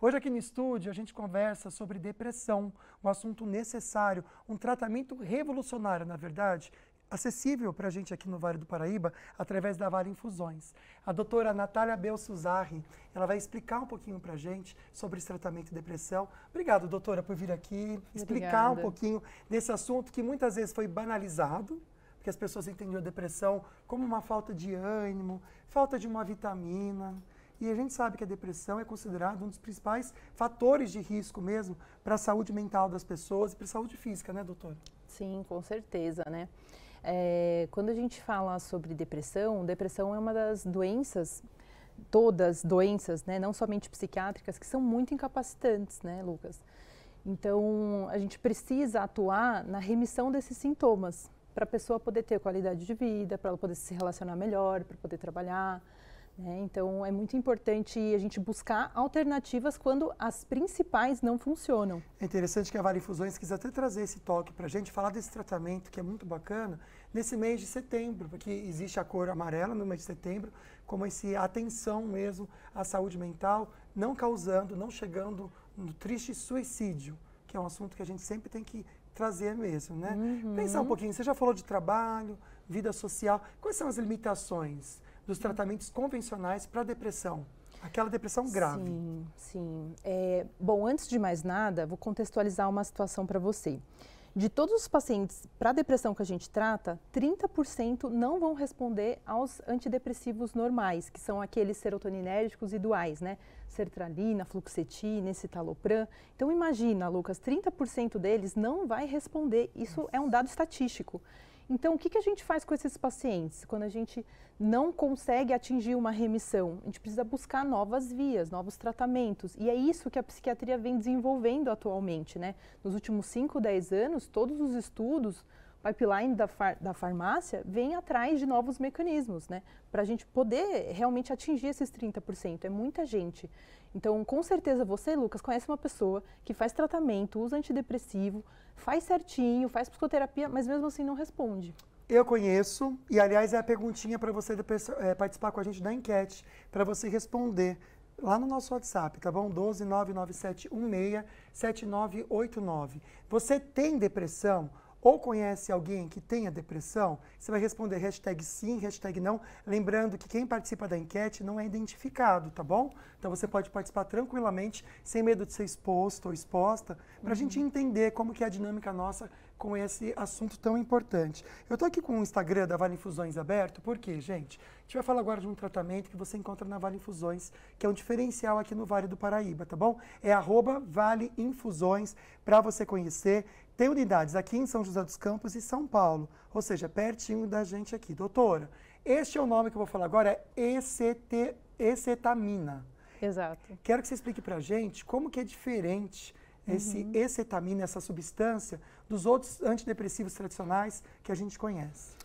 Hoje aqui no estúdio a gente conversa sobre depressão, um assunto necessário, um tratamento revolucionário, na verdade, acessível para a gente aqui no Vale do Paraíba através da Vale Infusões. A doutora Natália Belsuzarri, ela vai explicar um pouquinho para a gente sobre esse tratamento de depressão. Obrigado, doutora, por vir aqui explicar Obrigada. um pouquinho desse assunto que muitas vezes foi banalizado, porque as pessoas entendiam a depressão como uma falta de ânimo, falta de uma vitamina, e a gente sabe que a depressão é considerada um dos principais fatores de risco mesmo para a saúde mental das pessoas e para a saúde física, né, doutor? Sim, com certeza, né? É, quando a gente fala sobre depressão, depressão é uma das doenças todas doenças, né, não somente psiquiátricas, que são muito incapacitantes, né, Lucas? Então, a gente precisa atuar na remissão desses sintomas para a pessoa poder ter qualidade de vida, para ela poder se relacionar melhor, para poder trabalhar, né? Então, é muito importante a gente buscar alternativas quando as principais não funcionam. É interessante que a Vale Infusões quis até trazer esse toque para a gente, falar desse tratamento que é muito bacana, nesse mês de setembro, porque existe a cor amarela no mês de setembro, como esse atenção mesmo à saúde mental, não causando, não chegando no triste suicídio, que é um assunto que a gente sempre tem que trazer mesmo, né? Uhum. Pensar um pouquinho, você já falou de trabalho, vida social, quais são as limitações? dos tratamentos convencionais para depressão. Aquela depressão grave. Sim, sim. É, bom, antes de mais nada, vou contextualizar uma situação para você. De todos os pacientes para depressão que a gente trata, 30% não vão responder aos antidepressivos normais, que são aqueles serotoninérgicos e duais, né? Sertralina, fluxetina, citalopram. Então imagina, Lucas, 30% deles não vai responder. Isso é um dado estatístico. Então, o que, que a gente faz com esses pacientes? Quando a gente não consegue atingir uma remissão, a gente precisa buscar novas vias, novos tratamentos. E é isso que a psiquiatria vem desenvolvendo atualmente, né? Nos últimos 5, 10 anos, todos os estudos, pipeline da, far, da farmácia vem atrás de novos mecanismos, né? Para a gente poder realmente atingir esses 30%. É muita gente. Então, com certeza você, Lucas, conhece uma pessoa que faz tratamento, usa antidepressivo, faz certinho, faz psicoterapia, mas mesmo assim não responde. Eu conheço, e aliás é a perguntinha para você é, participar com a gente da enquete, para você responder lá no nosso WhatsApp, tá bom? 12997167989. Você tem depressão? ou conhece alguém que tenha depressão, você vai responder hashtag sim, hashtag não. Lembrando que quem participa da enquete não é identificado, tá bom? Então você pode participar tranquilamente, sem medo de ser exposto ou exposta, para a uhum. gente entender como que é a dinâmica nossa com esse assunto tão importante. Eu estou aqui com o Instagram da Vale Infusões aberto, por quê, gente, a gente vai falar agora de um tratamento que você encontra na Vale Infusões, que é um diferencial aqui no Vale do Paraíba, tá bom? É arroba Vale Infusões, para você conhecer. Tem unidades aqui em São José dos Campos e São Paulo, ou seja, pertinho da gente aqui. Doutora, este é o nome que eu vou falar agora, é ECT, ecetamina. Exato. Quero que você explique para a gente como que é diferente esse uhum. essa substância, dos outros antidepressivos tradicionais que a gente conhece.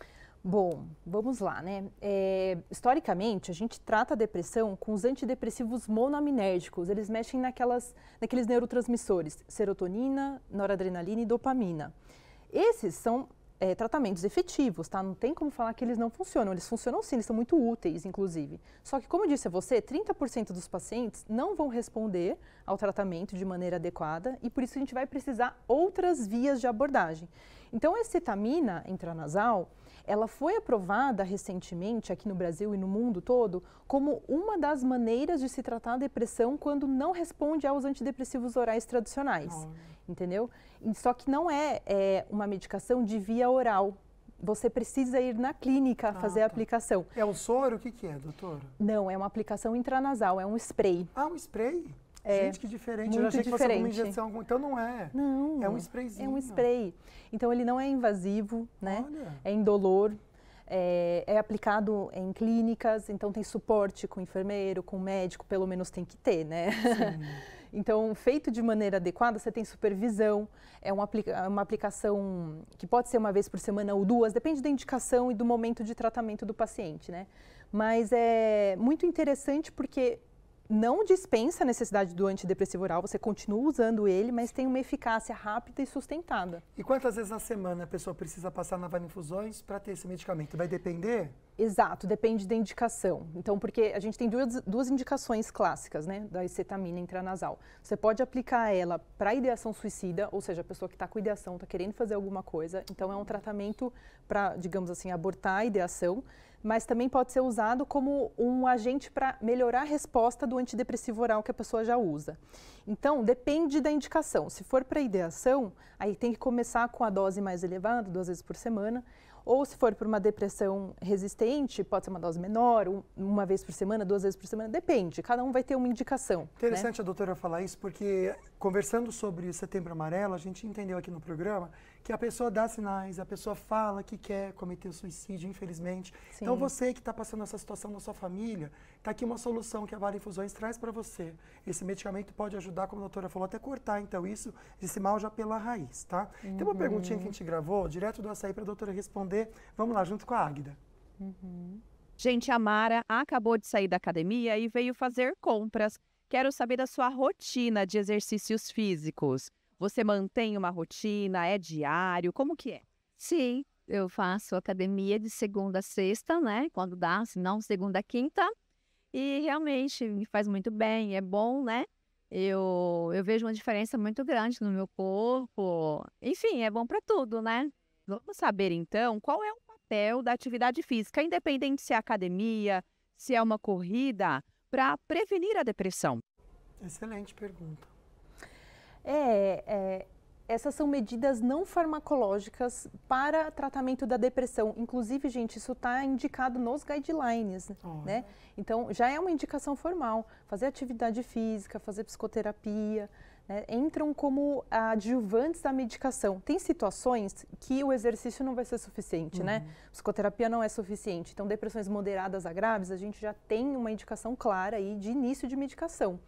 Bom, vamos lá, né? É, historicamente, a gente trata a depressão com os antidepressivos monoaminérgicos. Eles mexem naquelas, naqueles neurotransmissores, serotonina, noradrenalina e dopamina. Esses são é, tratamentos efetivos, tá? Não tem como falar que eles não funcionam. Eles funcionam sim, eles são muito úteis, inclusive. Só que, como eu disse a você, 30% dos pacientes não vão responder ao tratamento de maneira adequada e por isso a gente vai precisar outras vias de abordagem. Então, a cetamina intranasal ela foi aprovada recentemente aqui no Brasil e no mundo todo como uma das maneiras de se tratar a depressão quando não responde aos antidepressivos orais tradicionais, oh. entendeu? Só que não é, é uma medicação de via oral, você precisa ir na clínica ah, fazer a tá. aplicação. É um soro? O que, que é, doutor? Não, é uma aplicação intranasal, é um spray. Ah, um spray? É, Gente, que diferente. Muito Eu achei diferente. que fosse alguma injeção. Então não é. Não. É um sprayzinho. É um spray. Então ele não é invasivo, né? Olha. É indolor. É, é, aplicado em clínicas, então tem suporte com enfermeiro, com médico, pelo menos tem que ter, né? então, feito de maneira adequada, você tem supervisão, é uma, aplica uma aplicação que pode ser uma vez por semana ou duas, depende da indicação e do momento de tratamento do paciente, né? Mas é muito interessante porque não dispensa a necessidade do antidepressivo oral, você continua usando ele, mas tem uma eficácia rápida e sustentada. E quantas vezes na semana a pessoa precisa passar na infusões para ter esse medicamento? Vai depender? Exato, depende da indicação. Então, porque a gente tem duas, duas indicações clássicas, né, da acetamina intranasal. Você pode aplicar ela para ideação suicida, ou seja, a pessoa que está com ideação, está querendo fazer alguma coisa. Então, é um tratamento para, digamos assim, abortar a ideação mas também pode ser usado como um agente para melhorar a resposta do antidepressivo oral que a pessoa já usa. Então, depende da indicação. Se for para ideação, aí tem que começar com a dose mais elevada, duas vezes por semana, ou se for por uma depressão resistente, pode ser uma dose menor, uma vez por semana, duas vezes por semana, depende. Cada um vai ter uma indicação. Né? Interessante né? a doutora falar isso, porque conversando sobre o Setembro Amarelo, a gente entendeu aqui no programa que a pessoa dá sinais, a pessoa fala que quer cometer o suicídio, infelizmente. Então, Sim. Então você que está passando essa situação na sua família, está aqui uma solução que a Vale Infusões traz para você. Esse medicamento pode ajudar, como a doutora falou, até cortar então isso, esse mal já pela raiz, tá? Uhum. Tem uma uhum. perguntinha que a gente gravou, direto do açaí para a doutora responder responder, vamos lá, junto com a Águida. Uhum. Gente, a Mara acabou de sair da academia e veio fazer compras. Quero saber da sua rotina de exercícios físicos. Você mantém uma rotina? É diário? Como que é? Sim, eu faço academia de segunda a sexta, né? Quando dá, se não, segunda a quinta. E realmente me faz muito bem, é bom, né? Eu, eu vejo uma diferença muito grande no meu corpo. Enfim, é bom para tudo, né? Vamos saber então qual é o papel da atividade física, independente se é academia, se é uma corrida, para prevenir a depressão. Excelente pergunta. É, é, essas são medidas não farmacológicas para tratamento da depressão. Inclusive, gente, isso está indicado nos guidelines, oh. né? Então, já é uma indicação formal. Fazer atividade física, fazer psicoterapia, né, entram como adjuvantes da medicação. Tem situações que o exercício não vai ser suficiente, né? uhum. né? Psicoterapia não é suficiente. Então, depressões moderadas a graves, a gente já tem uma indicação clara aí de início de medicação.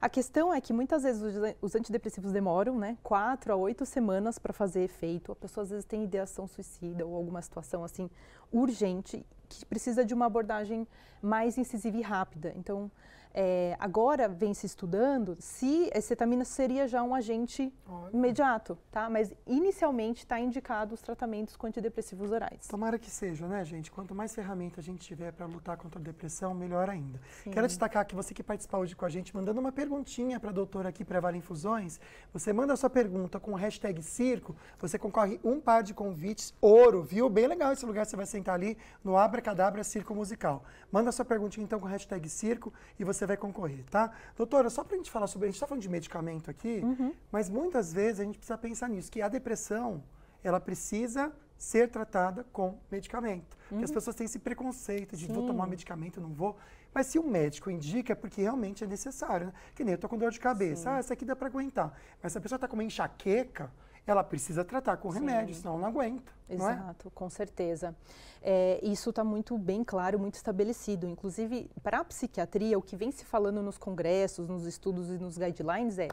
A questão é que muitas vezes os, os antidepressivos demoram, né, quatro a oito semanas para fazer efeito. A pessoa às vezes tem ideação suicida ou alguma situação assim urgente que precisa de uma abordagem mais incisiva e rápida. Então, é, agora vem se estudando se a cetamina seria já um agente Olha. imediato, tá? Mas inicialmente está indicado os tratamentos com antidepressivos orais. Tomara que seja, né, gente? Quanto mais ferramenta a gente tiver para lutar contra a depressão, melhor ainda. Sim. Quero destacar que você que participou hoje com a gente, mandando uma perguntinha para a doutora aqui para Vale Infusões, você manda a sua pergunta com o hashtag circo, você concorre um par de convites ouro, viu? Bem legal esse lugar, você vai sentar ali no Abra Cadabra Circo Musical. Manda a sua perguntinha então com o hashtag circo e você você vai concorrer, tá? Doutora, só para a gente falar sobre, a gente tá falando de medicamento aqui, uhum. mas muitas vezes a gente precisa pensar nisso, que a depressão, ela precisa ser tratada com medicamento. Uhum. Porque as uhum. pessoas têm esse preconceito de Sim. vou tomar medicamento, não vou. Mas se o médico indica, é porque realmente é necessário. Né? Que nem eu tô com dor de cabeça. Sim. Ah, essa aqui dá para aguentar. Mas se a pessoa tá com uma enxaqueca, ela precisa tratar com Sim. remédio, senão não aguenta. Exato, não é? com certeza. É, isso está muito bem claro, muito estabelecido. Inclusive, para a psiquiatria, o que vem se falando nos congressos, nos estudos e nos guidelines é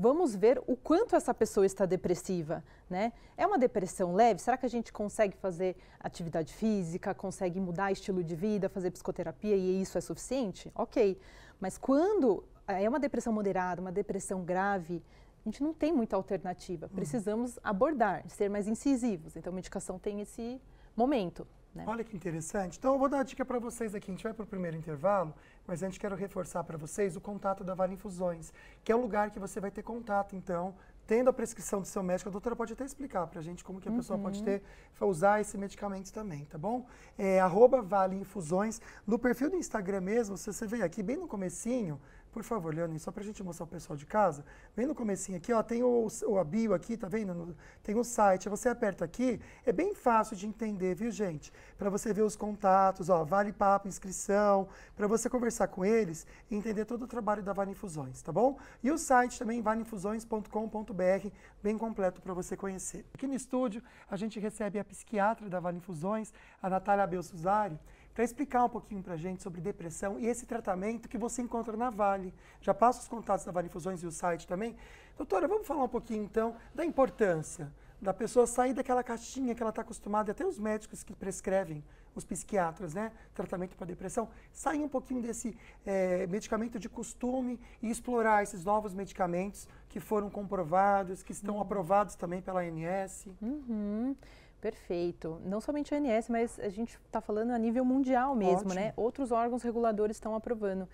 vamos ver o quanto essa pessoa está depressiva, né? É uma depressão leve? Será que a gente consegue fazer atividade física, consegue mudar estilo de vida, fazer psicoterapia e isso é suficiente? Ok, mas quando é uma depressão moderada, uma depressão grave, a gente não tem muita alternativa. Uhum. Precisamos abordar, ser mais incisivos. Então, a medicação tem esse momento. Né? Olha que interessante. Então, eu vou dar uma dica para vocês aqui. A gente vai para o primeiro intervalo, mas antes quero reforçar para vocês o contato da Vale Infusões, que é o lugar que você vai ter contato, então, tendo a prescrição do seu médico. A doutora pode até explicar para a gente como que a uhum. pessoa pode uhum. ter, usar esse medicamento também, tá bom? É, Vale Infusões. No perfil do Instagram mesmo, você você vê aqui bem no comecinho, por favor, Leoninho, só para a gente mostrar o pessoal de casa, vem no comecinho aqui, ó, tem o, o a bio aqui, tá vendo? Tem o site, você aperta aqui, é bem fácil de entender, viu, gente? Para você ver os contatos, ó, vale papo, inscrição, para você conversar com eles e entender todo o trabalho da Vale Infusões, tá bom? E o site também, valeinfusões.com.br, bem completo para você conhecer. Aqui no estúdio, a gente recebe a psiquiatra da Vale Infusões, a Natália Abel Suzari, para explicar um pouquinho para a gente sobre depressão e esse tratamento que você encontra na Vale. Já passo os contatos da Vale Infusões e o site também. Doutora, vamos falar um pouquinho então da importância da pessoa sair daquela caixinha que ela está acostumada, até os médicos que prescrevem, os psiquiatras, né, tratamento para depressão, sair um pouquinho desse é, medicamento de costume e explorar esses novos medicamentos que foram comprovados, que estão uhum. aprovados também pela ANS. Uhum. Perfeito. Não somente o ANS, mas a gente está falando a nível mundial mesmo, né? Ótimo. né? Outros órgãos reguladores estão aprovando.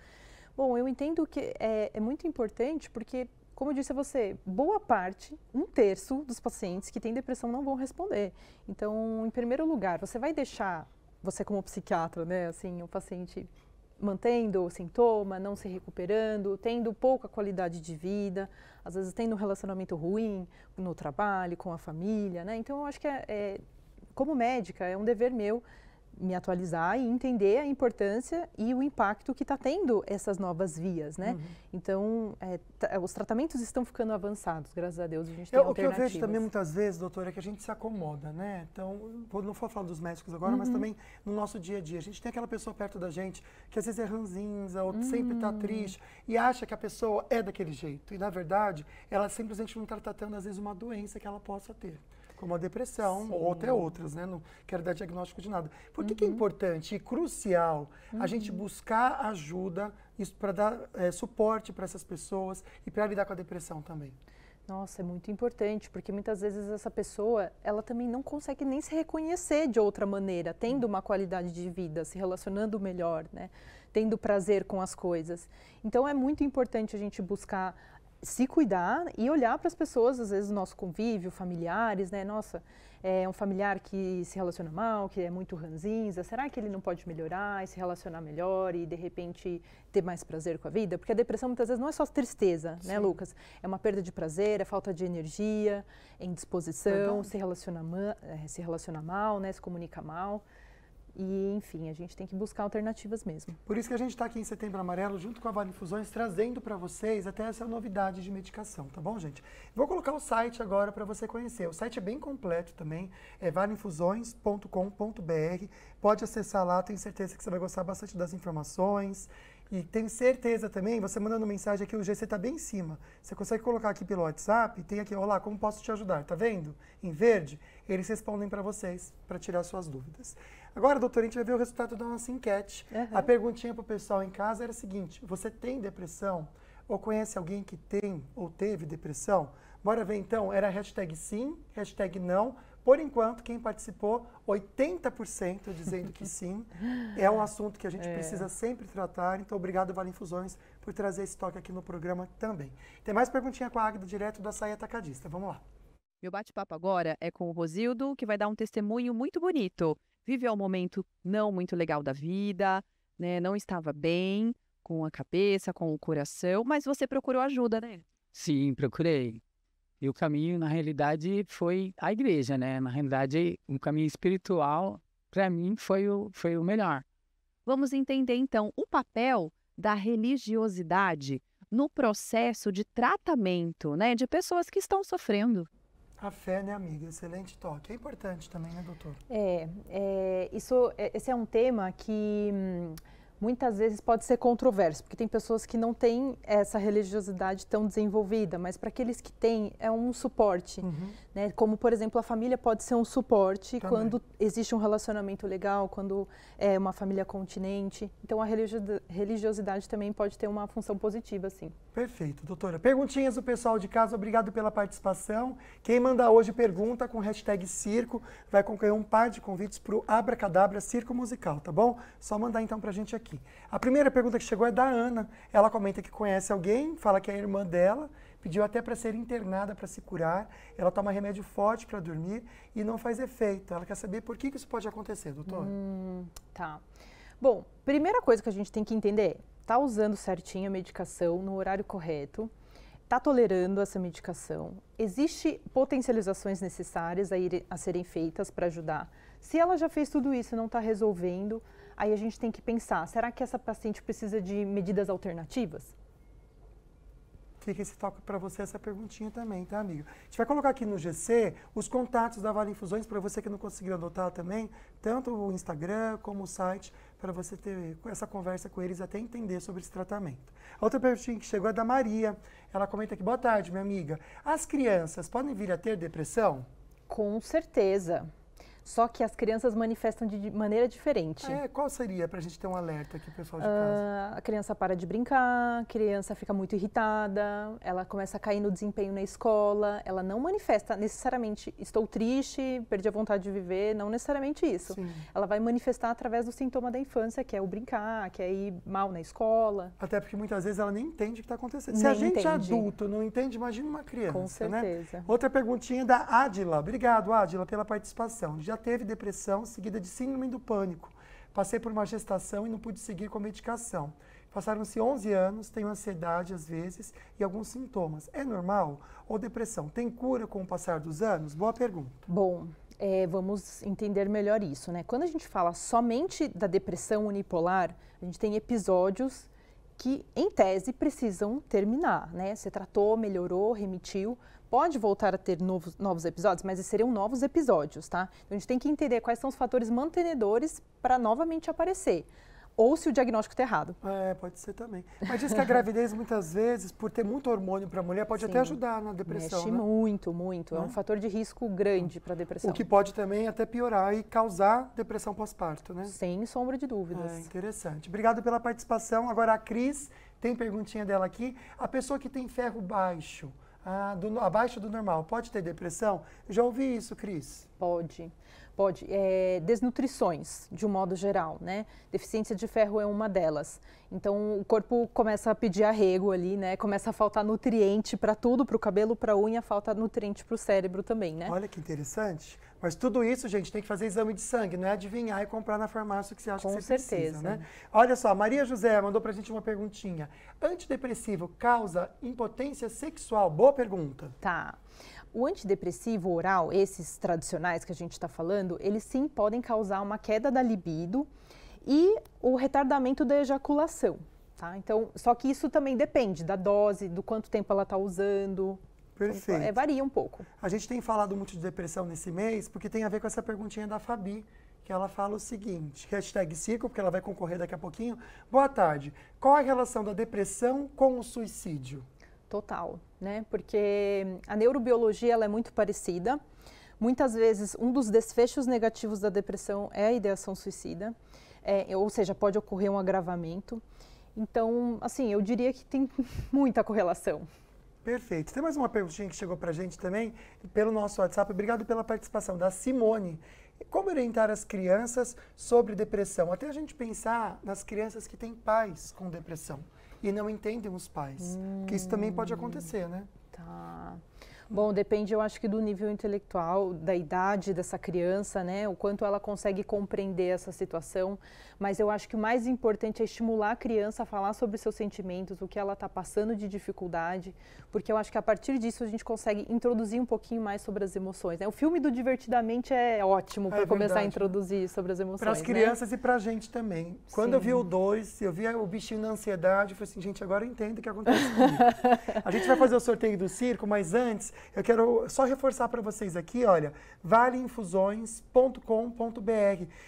Bom, eu entendo que é, é muito importante porque, como eu disse a você, boa parte, um terço dos pacientes que têm depressão não vão responder. Então, em primeiro lugar, você vai deixar, você como psiquiatra, né, assim, o paciente mantendo o sintoma, não se recuperando, tendo pouca qualidade de vida, às vezes tendo um relacionamento ruim no trabalho, com a família, né? Então eu acho que é, é como médica é um dever meu me atualizar e entender a importância e o impacto que está tendo essas novas vias, né? Uhum. Então, é, tá, os tratamentos estão ficando avançados, graças a Deus, a gente tem eu, O que eu vejo também muitas vezes, doutora, é que a gente se acomoda, né? Então, não vou falar dos médicos agora, uhum. mas também no nosso dia a dia. A gente tem aquela pessoa perto da gente que às vezes é ranzinza ou uhum. sempre está hum. triste e acha que a pessoa é daquele jeito. E, na verdade, ela simplesmente não está tratando, às vezes, uma doença que ela possa ter como a depressão Sim. ou até outras, né? Não quero dar diagnóstico de nada. Por que, uhum. que é uhum. importante e crucial uhum. a gente buscar ajuda para dar é, suporte para essas pessoas e para lidar com a depressão também? Nossa, é muito importante, porque muitas vezes essa pessoa, ela também não consegue nem se reconhecer de outra maneira, tendo uma qualidade de vida, se relacionando melhor, né? Tendo prazer com as coisas. Então é muito importante a gente buscar se cuidar e olhar para as pessoas, às vezes, do nosso convívio, familiares, né? Nossa, é um familiar que se relaciona mal, que é muito ranzinza, será que ele não pode melhorar e se relacionar melhor e, de repente, ter mais prazer com a vida? Porque a depressão, muitas vezes, não é só tristeza, né, Sim. né, Lucas? É uma perda de prazer, é falta de energia, é indisposição, se relaciona, eh, se relaciona mal, né? Se comunica mal. E, enfim, a gente tem que buscar alternativas mesmo. Por isso que a gente está aqui em Setembro Amarelo, junto com a Vale Infusões, trazendo para vocês até essa novidade de medicação, tá bom, gente? Vou colocar o site agora para você conhecer. O site é bem completo também, é valeinfusões.com.br. Pode acessar lá, tenho certeza que você vai gostar bastante das informações. E tenho certeza também, você mandando mensagem aqui, o GC está bem em cima. Você consegue colocar aqui pelo WhatsApp, tem aqui, olá, como posso te ajudar? Tá vendo? Em verde, eles respondem para vocês, para tirar suas dúvidas. Agora, doutor, a gente vai ver o resultado da nossa enquete. Uhum. A perguntinha para o pessoal em casa era a seguinte: você tem depressão? Ou conhece alguém que tem ou teve depressão? Bora ver então. Era hashtag sim, hashtag não. Por enquanto, quem participou, 80% dizendo que sim. É um assunto que a gente é. precisa sempre tratar. Então, obrigado, Vale Infusões, por trazer esse toque aqui no programa também. Tem mais perguntinha com a Águida, direto da saia Atacadista. Vamos lá. Meu bate-papo agora é com o Rosildo, que vai dar um testemunho muito bonito viveu é um momento não muito legal da vida, né? Não estava bem com a cabeça, com o coração, mas você procurou ajuda, né? Sim, procurei. E o caminho, na realidade, foi a igreja, né? Na realidade, um caminho espiritual, para mim, foi o, foi o melhor. Vamos entender, então, o papel da religiosidade no processo de tratamento, né? De pessoas que estão sofrendo. A fé, né, amiga? Excelente toque. É importante também, né, doutor? É, é isso, é, esse é um tema que. Hum, muitas vezes pode ser controverso, porque tem pessoas que não têm essa religiosidade tão desenvolvida, mas para aqueles que têm, é um suporte. Uhum. Né? Como, por exemplo, a família pode ser um suporte Também. quando existe um relacionamento legal, quando é uma família continente. Então, a religiosidade também pode ter uma função positiva, sim. Perfeito, doutora. Perguntinhas do pessoal de casa, obrigado pela participação. Quem mandar hoje pergunta com hashtag circo vai concorrer um par de convites para o Abracadabra Circo Musical, tá bom? Só mandar então para a gente aqui aqui. A primeira pergunta que chegou é da Ana. Ela comenta que conhece alguém, fala que é a irmã dela, pediu até para ser internada para se curar. Ela toma remédio forte para dormir e não faz efeito. Ela quer saber por que, que isso pode acontecer, doutor. Hum, tá. Bom, primeira coisa que a gente tem que entender é, está usando certinho a medicação no horário correto, Está tolerando essa medicação, Existem potencializações necessárias a, ir, a serem feitas para ajudar. Se ela já fez tudo isso e não está resolvendo, aí a gente tem que pensar, será que essa paciente precisa de medidas alternativas? Fica esse toque para você essa perguntinha também, tá, amigo? A gente vai colocar aqui no GC os contatos da Vale Infusões para você que não conseguiu anotar também, tanto o Instagram como o site, para você ter essa conversa com eles até entender sobre esse tratamento. outra perguntinha que chegou é da Maria. Ela comenta aqui: boa tarde, minha amiga. As crianças podem vir a ter depressão? Com certeza. Só que as crianças manifestam de maneira diferente. É, qual seria para a gente ter um alerta aqui, pessoal de casa? Ah, a criança para de brincar, a criança fica muito irritada, ela começa a cair no desempenho na escola, ela não manifesta necessariamente estou triste, perdi a vontade de viver, não necessariamente isso. Sim. Ela vai manifestar através do sintoma da infância, que é o brincar, que é ir mal na escola. Até porque muitas vezes ela nem entende o que está acontecendo. Se nem a gente entende. é adulto não entende, imagina uma criança. Com né? certeza. Né? Outra perguntinha da Adila. Obrigado, Adila, pela participação. Já já teve depressão seguida de síndrome do pânico. Passei por uma gestação e não pude seguir com a medicação. Passaram-se 11 anos, tenho ansiedade às vezes e alguns sintomas. É normal? Ou depressão tem cura com o passar dos anos? Boa pergunta. Bom, é, vamos entender melhor isso, né? Quando a gente fala somente da depressão unipolar, a gente tem episódios que, em tese, precisam terminar, né? Você tratou, melhorou, remitiu, pode voltar a ter novos, novos episódios, mas seriam novos episódios, tá? Então, a gente tem que entender quais são os fatores mantenedores para novamente aparecer ou se o diagnóstico está errado. É, pode ser também. Mas diz que a gravidez, muitas vezes, por ter muito hormônio para a mulher, pode Sim. até ajudar na depressão. Mexe né? muito, muito. É um né? fator de risco grande para a depressão. O que pode também até piorar e causar depressão pós-parto, né? Sem sombra de dúvidas. É, interessante. Obrigado pela participação. Agora a Cris tem perguntinha dela aqui. A pessoa que tem ferro baixo ah, do, abaixo do normal, pode ter depressão? já ouvi isso, Cris. Pode, pode. É, desnutrições, de um modo geral, né? Deficiência de ferro é uma delas. Então, o corpo começa a pedir arrego ali, né? Começa a faltar nutriente para tudo, para o cabelo, para a unha, falta nutriente para o cérebro também, né? Olha que interessante. Mas tudo isso, gente, tem que fazer exame de sangue, não é adivinhar e comprar na farmácia o que você acha Com que você certeza. precisa, né? Olha só, Maria José mandou pra gente uma perguntinha. Antidepressivo causa impotência sexual? Boa pergunta. Tá. Tá. O antidepressivo oral, esses tradicionais que a gente está falando, eles sim podem causar uma queda da libido e o retardamento da ejaculação. Tá? Então, só que isso também depende da dose, do quanto tempo ela está usando. Perfeito. É, varia um pouco. A gente tem falado muito de depressão nesse mês, porque tem a ver com essa perguntinha da Fabi, que ela fala o seguinte, hashtag ciclo, porque ela vai concorrer daqui a pouquinho. Boa tarde. Qual a relação da depressão com o suicídio? total, né? Porque a neurobiologia ela é muito parecida. Muitas vezes, um dos desfechos negativos da depressão é a ideação suicida, é, ou seja, pode ocorrer um agravamento. Então, assim, eu diria que tem muita correlação. Perfeito. Tem mais uma perguntinha que chegou para a gente também, pelo nosso WhatsApp. Obrigado pela participação, da Simone. Como orientar as crianças sobre depressão? Até a gente pensar nas crianças que têm pais com depressão e não entendem os pais. Hum. Que isso também pode acontecer, né? Hum, tá. Bom, depende, eu acho que do nível intelectual, da idade dessa criança, né? O quanto ela consegue compreender essa situação. Mas eu acho que o mais importante é estimular a criança a falar sobre seus sentimentos, o que ela está passando de dificuldade, porque eu acho que a partir disso a gente consegue introduzir um pouquinho mais sobre as emoções. Né? O filme do Divertidamente é ótimo para é começar a introduzir sobre as emoções. Para né. as crianças né? e para a gente também. Quando Sim. eu vi o dois eu vi o bichinho na ansiedade, eu falei assim, gente, agora eu entendo o que acontece a gente vai fazer o sorteio do circo, mas antes eu quero só reforçar para vocês aqui, olha, valeinfusões.com.br.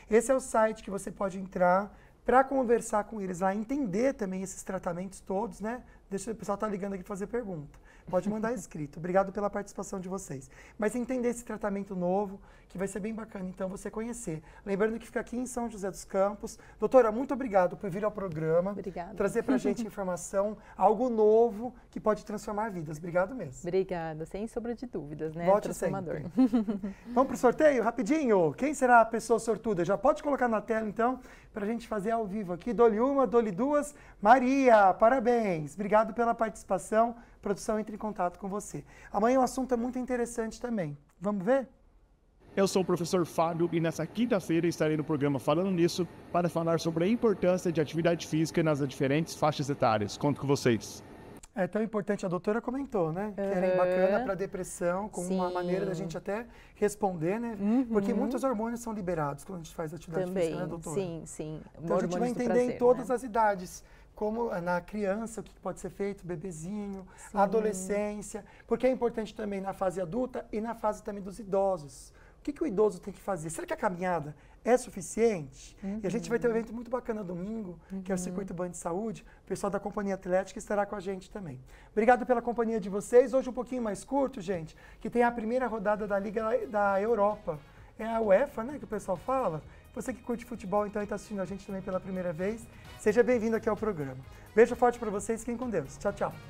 Esse é o site que você pode entrar para conversar com eles lá, entender também esses tratamentos todos, né? Deixa o pessoal tá ligando aqui fazer pergunta. Pode mandar escrito. Obrigado pela participação de vocês. Mas entender esse tratamento novo, que vai ser bem bacana, então, você conhecer. Lembrando que fica aqui em São José dos Campos. Doutora, muito obrigado por vir ao programa. Obrigada. Trazer para a gente informação, algo novo que pode transformar vidas. Obrigado mesmo. Obrigada, sem sombra de dúvidas, né? Volte Transformador. Sempre. Vamos para o sorteio, rapidinho. Quem será a pessoa sortuda? Já pode colocar na tela, então, para a gente fazer ao vivo aqui. Dole uma, dole duas. Maria, parabéns. Obrigado pela participação produção entra em contato com você. Amanhã o assunto é muito interessante também. Vamos ver? Eu sou o professor Fábio e nessa quinta-feira estarei no programa Falando Nisso para falar sobre a importância de atividade física nas diferentes faixas etárias. Conto com vocês. É tão importante, a doutora comentou, né? Uhum. Que era é bacana para depressão, como Sim. uma maneira da gente até responder, né? Uhum. Porque muitos hormônios são liberados quando a gente faz atividade Também. física, né, doutora? Sim, sim. Então Hormônios a gente vai entender prazer, em todas né? as idades como na criança, o que pode ser feito, bebezinho, Sim. adolescência, porque é importante também na fase adulta e na fase também dos idosos. O que, que o idoso tem que fazer? Será que a caminhada é suficiente? Uhum. E a gente vai ter um uhum. evento muito bacana domingo, uhum. que é o uhum. Circuito Band de Saúde. O pessoal da Companhia Atlética estará com a gente também. Obrigado pela companhia de vocês. Hoje um pouquinho mais curto, gente, que tem a primeira rodada da Liga da Europa. É a UEFA, né, que o pessoal fala? Você que curte futebol então e está assistindo a gente também pela primeira vez, seja bem-vindo aqui ao programa. Beijo forte para vocês, fiquem com Deus. Tchau, tchau.